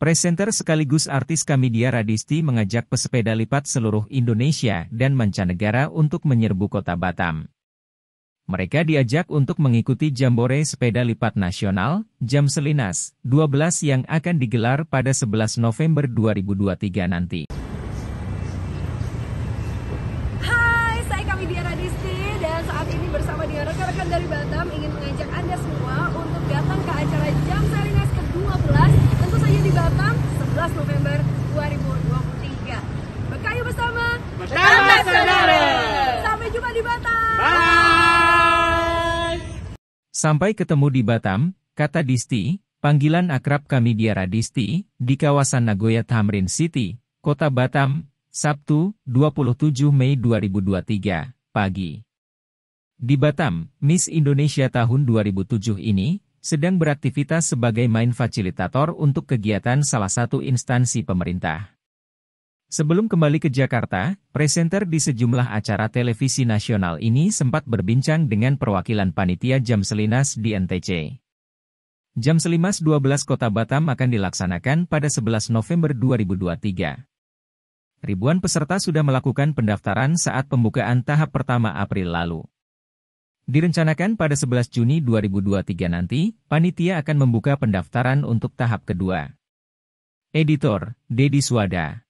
Presenter sekaligus artis Kamidia Radisti mengajak pesepeda lipat seluruh Indonesia dan mancanegara untuk menyerbu kota Batam. Mereka diajak untuk mengikuti Jambore Sepeda Lipat Nasional, Jam Selinas, 12 yang akan digelar pada 11 November 2023 nanti. Hai, saya Kamidia Radisti dan saat ini bersama dengan rekan-rekan dari Batam ingin mengajak di Batam. Bye. Sampai ketemu di Batam, kata Disti, panggilan akrab kami Diara Disti, di kawasan Nagoya Tamrin City, Kota Batam, Sabtu, 27 Mei 2023, pagi. Di Batam, Miss Indonesia tahun 2007 ini, sedang beraktivitas sebagai main fasilitator untuk kegiatan salah satu instansi pemerintah. Sebelum kembali ke Jakarta, presenter di sejumlah acara televisi nasional ini sempat berbincang dengan perwakilan panitia Jam Selinas di NTC. Jam Selimas 12 Kota Batam akan dilaksanakan pada 11 November 2023. Ribuan peserta sudah melakukan pendaftaran saat pembukaan tahap pertama April lalu. Direncanakan pada 11 Juni 2023 nanti, panitia akan membuka pendaftaran untuk tahap kedua. Editor, Dedi Suwada